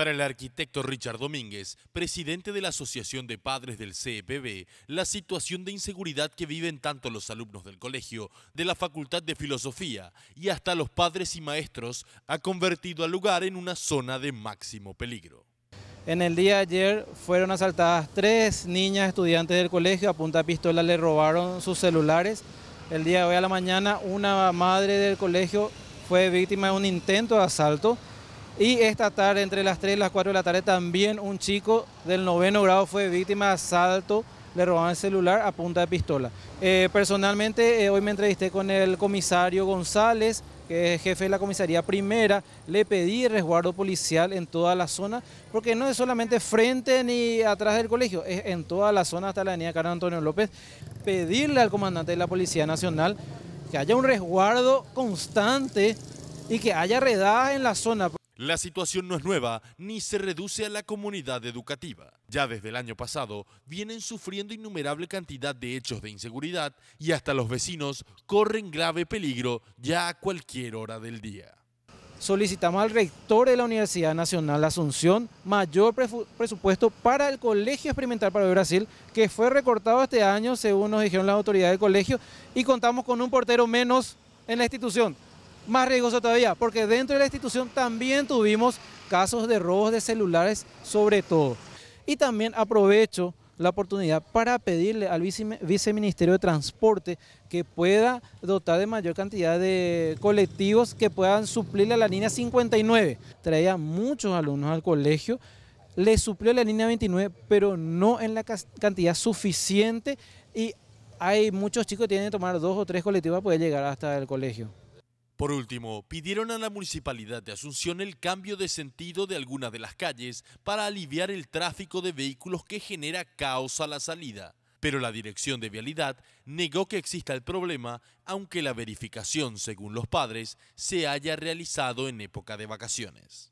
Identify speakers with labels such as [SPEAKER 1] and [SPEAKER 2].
[SPEAKER 1] Para el arquitecto Richard Domínguez, presidente de la Asociación de Padres del CEPB, la situación de inseguridad que viven tanto los alumnos del colegio, de la Facultad de Filosofía y hasta los padres y maestros ha convertido al lugar en una zona de máximo peligro.
[SPEAKER 2] En el día de ayer fueron asaltadas tres niñas estudiantes del colegio, a punta de pistola le robaron sus celulares. El día de hoy a la mañana una madre del colegio fue víctima de un intento de asalto y esta tarde, entre las 3 y las 4 de la tarde, también un chico del noveno grado fue víctima de asalto. Le robaban el celular a punta de pistola. Eh, personalmente, eh, hoy me entrevisté con el comisario González, que es jefe de la comisaría primera, le pedí resguardo policial en toda la zona, porque no es solamente frente ni atrás del colegio, es en toda la zona hasta la avenida Carlos Antonio López, pedirle al comandante de la Policía Nacional que haya un resguardo constante y que haya redadas en la zona.
[SPEAKER 1] La situación no es nueva ni se reduce a la comunidad educativa. Ya desde el año pasado vienen sufriendo innumerable cantidad de hechos de inseguridad y hasta los vecinos corren grave peligro ya a cualquier hora del día.
[SPEAKER 2] Solicitamos al rector de la Universidad Nacional Asunción mayor presupuesto para el Colegio Experimental para el Brasil, que fue recortado este año, según nos dijeron las autoridades del colegio, y contamos con un portero menos en la institución más riesgoso todavía, porque dentro de la institución también tuvimos casos de robos de celulares sobre todo. Y también aprovecho la oportunidad para pedirle al viceministerio de Transporte que pueda dotar de mayor cantidad de colectivos que puedan suplirle a la línea 59. Traía muchos alumnos al colegio, le suplió la línea 29, pero no en la cantidad suficiente y hay muchos chicos que tienen que tomar dos o tres colectivos para poder llegar hasta el colegio.
[SPEAKER 1] Por último, pidieron a la Municipalidad de Asunción el cambio de sentido de algunas de las calles para aliviar el tráfico de vehículos que genera caos a la salida. Pero la Dirección de Vialidad negó que exista el problema, aunque la verificación, según los padres, se haya realizado en época de vacaciones.